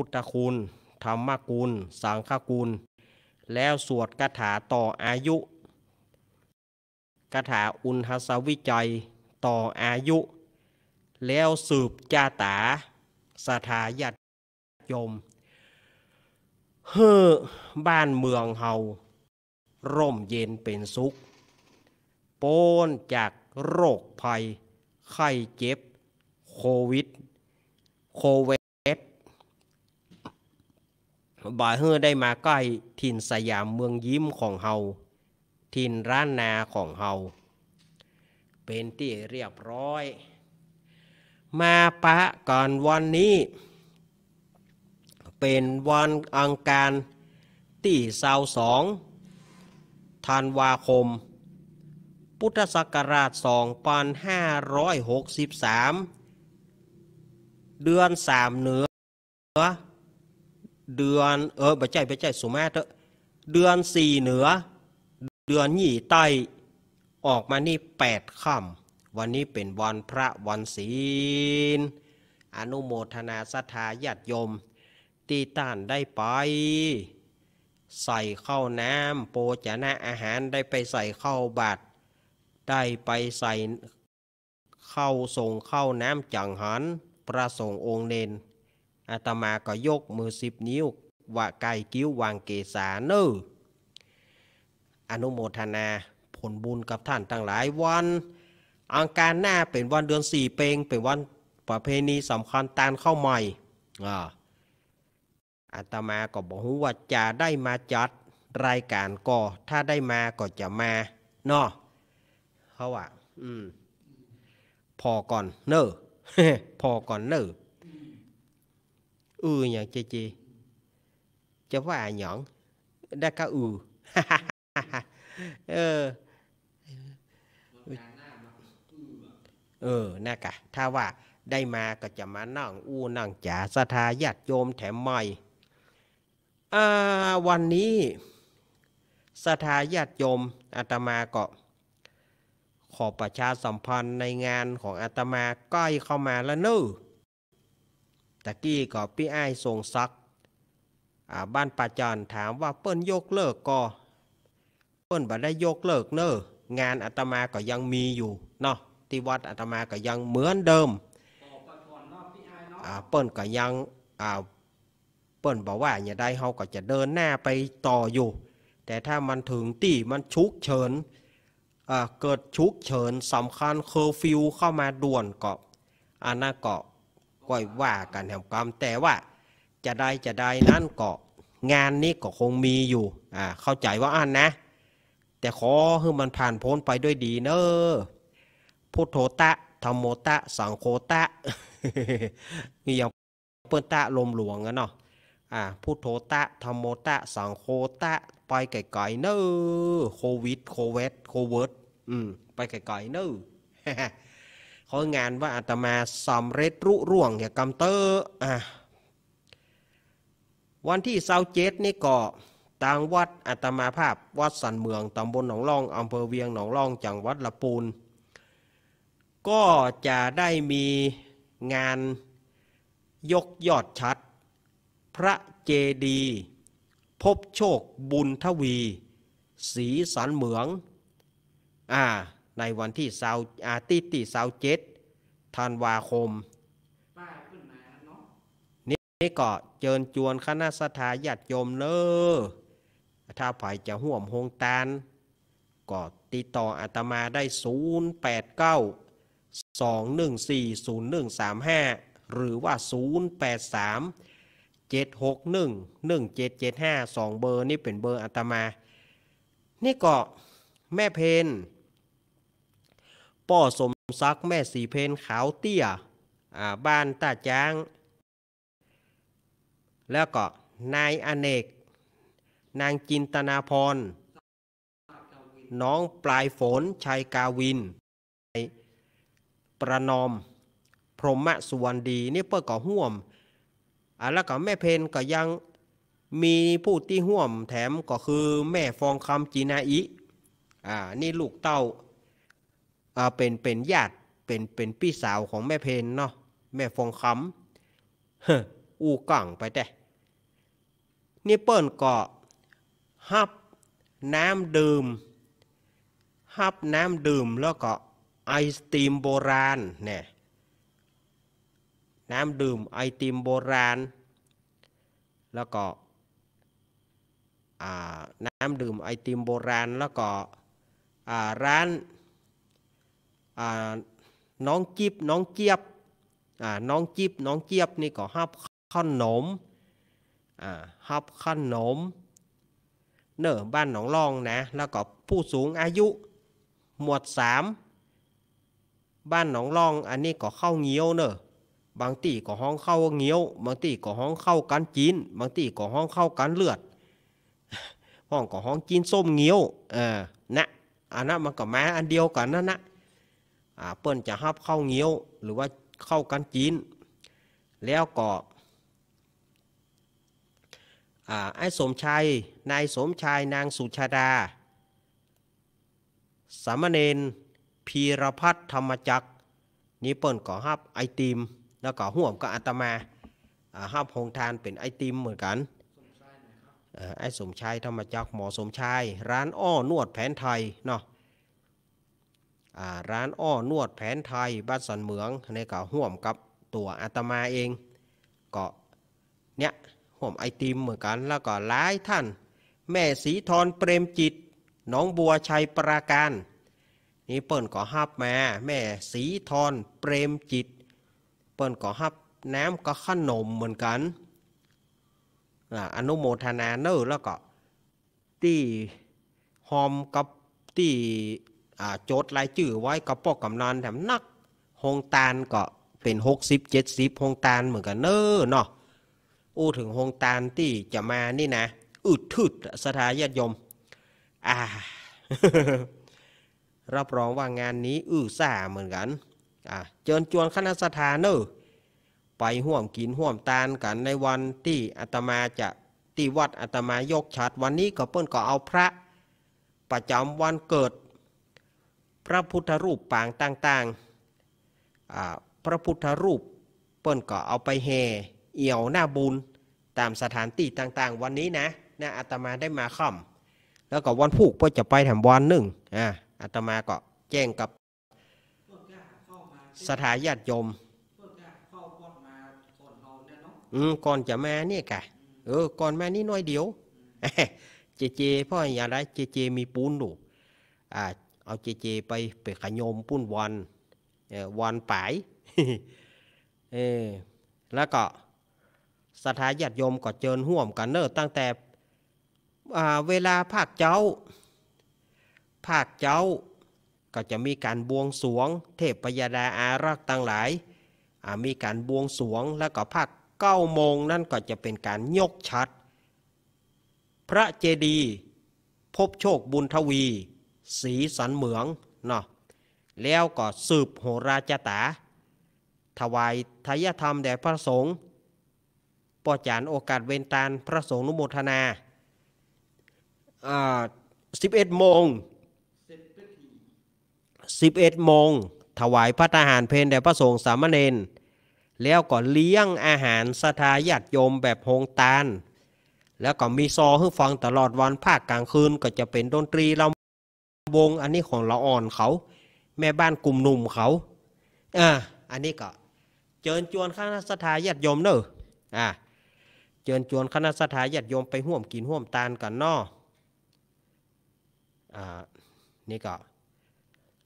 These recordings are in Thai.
พุทธคุณธรรมคุณสังฆคุณแล้วสวดคาถาต่ออายุคาถาอุณหสวิจัยต่ออายุ แล้วสืบจาตา สถายัดยม เฮอบ้านเมืองเฮาร่มเย็นเป็นสุข โป้นจากโรคภัย ไข้เจ็บโควิดโควิดบ่าเฮือได้มาใกล้ถิ่นสยามเมืองยิ้มของเฮาถิ่นร้านนาของเฮาเป็นที่เรียบร้อย มาปะก่อนวันนี้ เป็นวันอังคารที่สาวสองธันวาคม พุทธศักราช2563 เดือนสามเหนือเดือนเออบ่ใจบปใจสุมาเถอะเดือนสี่เหนือ เดือนหยี่ใต้ ออกมานี่แปดค่ำวันนี้เป็นวันพระวันศีลอนุโมทนาสถาญาติโยม ตีต้านได้ไป ใส่เข้าน้ำโปจนะอาหารได้ไปใส่เข้าบาตรได้ไปใส่ เข้าส่งเข้าน้ำจังหัน ประสงค์องค์เนนอาตมาก็ยกมือสิบนิ้ว ว่าไก่กิ้ว วางเกศาเนออนุโมทนา ผลบุญกับท่าน ทั้งหลายวัน อังการหน้าเป็นวันเดือนสี่เปงเป็นวัน ประเพณีสำคัญตานเข้าใหม่อาตมาก็บอกว่า จะได้มาจัด รายการก็ ถ้าได้มาก็จะมา เนาะเขาว่า อืมพอก่อนเนอพอก่อนเนอออืย ừ เจ à chê c ่ ê cho quá à n อ ọ ออเออ ừ อ ừ na กะถ้าว่าได้มาก็จะมานั่งอู้นั่งจ๋าสทาญาติโยมแถมใหม่วันนี้สทาญาติโยมอาตมาก็ ขอประชาสัมพันธ์ในงานของอาตมาใกล้เข้ามาแล้วเนอตะกี้ก็พี่ไอ้ทรงซัก บ้านป่าจอนถามว่าเปิ้นยกเลิกก็เปิ้นบ่ได้ยกเลิกเนองานอาตมาก็ยังมีอยู่เนาะ ที่วัดอาตมาก็ยังเหมือนเดิม เปิ้นก็ยังเปิ้นบอกว่าอย่าได้เขาก็จะเดินหน้าไปต่ออยู่ แต่ถ้ามันถึงที่มันชุกเฉินเกิดชุกเฉินสำคัญเคอร์ฟิวเข้ามาด่วนก็อันนั้นก็ก็อยว่ากันแห่งกรรมแต่ว่าจะได้ จะได้นั้นก็ งานนี้ก็คงมีอยู่ อ่า เข้าใจว่าอันนะ แต่ขอให้มันผ่านพ้นไปด้วยดีเนอพุทโธตะธรรมโมตะสังโฆตะ มีอย่างเปิ้ลตะลมหลวงอะเนาะอ่าพุทโธตะธรรมโมตะสังโฆตะไปไกลๆเนอโควิดโควิดโคเวิร์ดอืมไปไกลๆเนอเขางานว่าอาตมาสำเร็จรุ่ร่วงอย่ากำเตออ่ะวันที่เสาเจ็ดนี่ก็ต่างวัดอาตมาภาพ วัดสันเมือง ตำบลหนองล่องอำเภอเวียงหนองล่อง จังหวัดละปูน ก็จะได้มีงานยกยอดชัด พระเจดี พบโชคบุญทวี สีสันเหมืองอ่าในวันที่เสาร์อาทิตย์ที่เสาร์เจ็ดธันวาคม นี่ก็เจิญจวนคณะสถาญาติโยมเนอถ้าใคายจะห่วมหงตานก็ติดต่ออาตมาได้ 0892140135 หรือว่า 083 7611775 2เบอร์นี่เป็นเบอร์อาตมา นี่ก็แม่เพนป้อสมซักแม่สีเพนขาวเตี้ยบ้านตาจ้าง แล้วก็ นายอเนก นางจินตนาพร น้องปลายฝนชัยกาวิน ประนอมพรหมสุวรรณดีนี่เปิ้ก็ห่วมอแล้วก็แม่เพนก็ยังมีผู้ที่ห่วมแถมก็คือแม่ฟองคำจีนาอิอ่านี่ลูกเต้าเป็นเป็นญาติเป็นเป็นพี่สาวของแม่เพนเนาะแม่ฟงคำฮ้อูก่องไปแต่นี่เปิ้นก็ฮับน้ำดื่มฮับน้ำดื่มแล้วก็ไอตีมโบราณเนี่ยน้ำดื่มไอติมโบราณ แล้วก็น้ำดื่มไอติมโบราณแล้วก็ร้านน้องจิบน้องเจี๊ยบน้องจิบน้องเจี๊ยบนี่ก็ฮับขนมฮับขนมเนอบ้านหนองรองนะแล้วก็ผู้สูงอายุ หมวดสามบ้านหนองรอง อันนี้ก็เข้าเงี้ยวเนอะบางตีก็ห้องเข้าเงี้ยวบางตีก็ห้องเข้ากันจีนบางตีก็ห้องเข้ากันเลือด ห้องก็ห้องจีนส้มเงี้ยวเออนะอันนั้นมันก็มาอันเดียวกันนั่นนะเปิ้นจะฮับเข้าเงี้ยวหรือว่าเข้ากันจีนแล้วก็ไอ้สมชายนายสมชายนางสุชาดาสามเณรพีรพัฒธรรมจักรนี่เปิ้นก็ฮับไอติมแล้วก็ห่วมก็อาตมาฮับหงทานเป็นไอติมเหมือนกันไอ้สมชายธรรมจักรหมอสมชายร้านอ้อนวดแผนไทยเนาะร้านอ้อนวดแผนไทยบ้านสันเหมืองในก็ห่วมกับตัวอาตมาเองก็เนี่ยห่วมไอติมเหมือนกันแล้วก็หลายท่าน แม่สีทอนเปรมจิต น้องบัวชัยปราการนี่เปิ่นก็ฮับแม่แม่สีทอนเปรมจิต เปิ่นก็ฮับน้ำก็ขนมเหมือนกันอนุโมทนาเนอร์แล้วก็ที่หอมกับที่โจทย์ลายจื่อไว้กระปอกกำนันแถมนัก หงตานก็เป็นหกสิบเจ็ดสิบหงตานเหมือนกันเนอเนาะอู้ถึงหงตานที่จะมานี่นะอึดทึดสถาญาติยมอ่ารับรองว่างานนี้ อื้อซ่าเหมือนกันอ่าเจิญจวนคณะสถานเนอไปห่วมกินห่วมตานกันในวันที่อาตมาจะที่วัดอาตมายกฉัดวันนี้ก็เปิ้นก็เอาพระประจำวันเกิดพระพุทธรูปปางต่างๆ พระพุทธรูปเปิ้นก็เอาไปแห่เอี่ยวหน้าบุญตามสถานที่ต่างๆ วันนี้นะนะอาตมาได้มาค่ำแล้วก็วันพุกพ่อจะไปถถมวันหนึ่งอ่าอาตมาก็แจ้งกับสถาญาติโยมอืมก่อนจะมาเนี่ยกะเออ ก่อนมานี่น้อยเดียว เจเจพ่ออย่าไรเจเจ มีปูนหนูอ่าเอาเจเจไปไปขยมปุ้นวันวันป่ายเออแล้วก็สถาญาติโยมก็เจิญห่วมกันเนอตั้งแต่เวลาภาคเจ้า ภาคเจ้าก็จะมีการบวงสวง เทพปยดาอารักษ์ต่างหลายมีการบวงสวงแล้วก็ภาคเก้าโมง นั่นก็จะเป็นการยกชัด พระเจดีพบโชคบุญทวีสีสันเหมืองเนาะ แล้วก็สืบโหราจตา ถวายทายธรรมแด่พระสงฆ์ปอจานโอกาสเวนตานพระสงฆ์นุโมทนาสิบเอ็ดโมงสิบเอ็ดโมง ถวายพระทหารเพนแด่พระสงฆ์สามเณร แล้วก็เลี้ยงอาหารสถาญาติโยมแบบโฮงตานแล้วก็มีซอให้ฟังตลอดวันภาคกลางคืน ก็จะเป็นดนตรีเราวงอันนี้ของละอ่อนเขาแม่บ้านกลุ่มหนุ่มเขาอ่าอันนี้ก็เจิญจวนคณะสถาญาติโยมเนอะอ่าเจิญจวนคณะสถาญาติโยมไปห่วมกินห่วมตานกันนออ่านี่ก็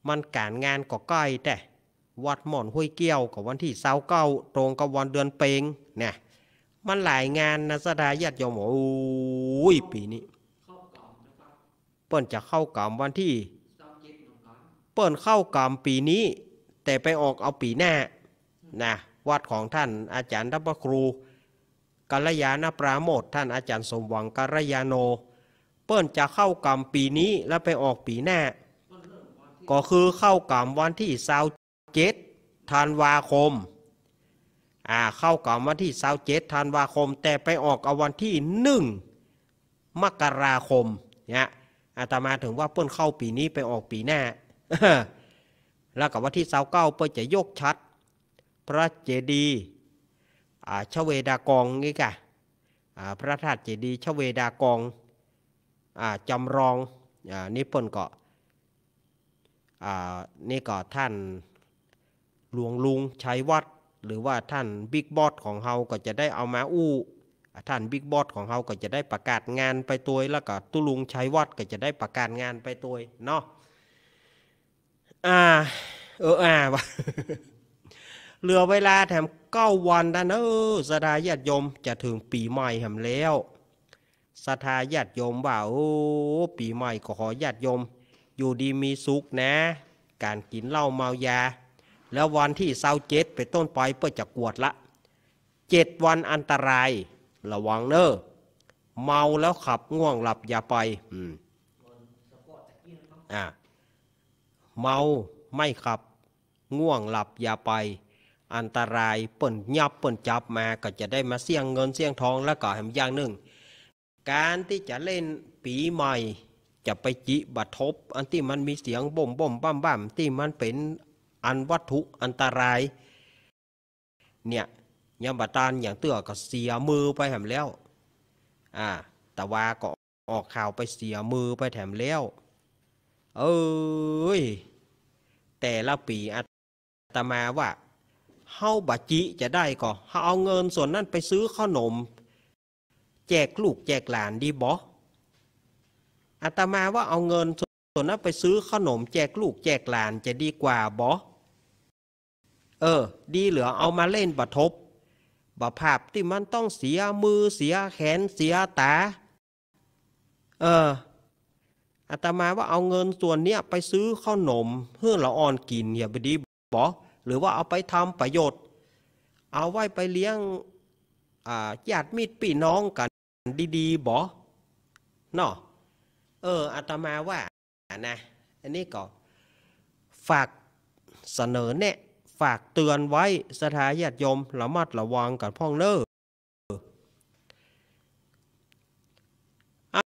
มันการงานก็ใกล้แต่ วัดหมอนห้วยเกี้ยวกับวันที่เสาเก้าตรงกับวันเดือนเปงเนี่ยมันหลายงานนะสถาญาติโยม โอ้ยปีนี้เปิ้นจะเข้ากรรมวันที่เปิ้นเข้ากรรมปีนี้ แต่ไปออกเอาปีหน้า นะวัดของท่านอาจารย์ทัพครูกัลยาณปราโมทท่านอาจารย์สมหวังกัลยาโน เปิ้นจะเข้ากรรมปีนี้แล้วไปออกปีหน้า ก็คือเข้ากรรมวันที่สาวเจ็ดธันวาคมอ่าเข้ากรรมวันที่สาวเจ็ดธันวาคม แต่ไปออกเอาวันที่หนึ่งมกราคมเนี่ยอาตมาถึงว่าเปิ้นเข้าปีนี้ไปออกปีหน้า แล้วกับวันที่เสาเก้าเปิ้นจะยกชัด พระเจดีย์ชเวดากองนี่กะพระธาตุเจดีย์ชเวดากองจำลองอนี่เปิ้นก็นี่ก็ท่านหลวงลุงชัยวัดหรือว่าท่านบิ๊กบอสของเราก็จะได้เอามาอู้ท่านบิ๊กบอสของเขาก็จะได้ประกาศงานไปตัวแล้วก็ตุลุงชัยวัดก็จะได้ประกาศงานไปตัวเนาะอ่าเอออ่าวะเหลือเวลาแถมเก้าวันล้วนเออสถาญาติโยมจะถึงปีใหม่หถมแล้วสถาญาติโยมว่า โอ้ ปีใหม่ก็ขอญาติโยม อยู่ดีมีสุขนะ การกินเหล้าเมายา แล้ววันที่เศร้าเจ็ดไปต้นปอยเพื่อจะกวดละเจ็ดวันอันตรายระวังเนอะเมาแล้วขับง่วงหลับอย่าไปอืมอ่าเมาไม่ขับ ง่วงหลับอย่าไป อันตรายเปิ่นยับเปิ่นจับมา ก็จะได้มาเสี่ยงเงินเสี่ยงทอง แล้วก็แหมอย่างหนึ่งการที่จะเล่นปีใหม่ จะไปจิบัทบ อันที่มันมีเสียงบ่มบ่มบ้ามบ้ามที่มันเป็นอันวัตถุอันตราย เนี่ยยามบัตานอย่างเตือก็เสียมือไปแถมแล้ว อ่าแต่ว่าก็ออกข่าวไปเสียมือไปแถมแล้ว เอ้ยแต่ละปีอาตมาว่า เฮาบัจิจะได้ก็ เฮาเอาเงินส่วนนั้น ไปซื้อขนม แจกลูกแจกหลานดีบออาตมาว่าเอาเงินส่วนนั้นไปซื้อขนม แจกลูก แจกหลานจะดีกว่าบอเออ ดีเหลือเอามาเล่นบะทบบ่ภาพที่มันต้องเสียมือเสียแขนเสียตา เอออาตมาว่าเอาเงินส่วนเนี้ยไปซื้อข้าวหนมเพื่อละอ่อนกินเนี่ยไปดีบอหรือว่าเอาไปทำประโยชน์ เอาไว้ไปเลี้ยงญาติมิตรพี่น้องกันดีๆบอเนาะเอออาตมาว่านะ อันนี้ก็ฝากเสนอแนะฝากเตือนไว้สถาญาติโยมระมัดระวังกันพ่องเน้อ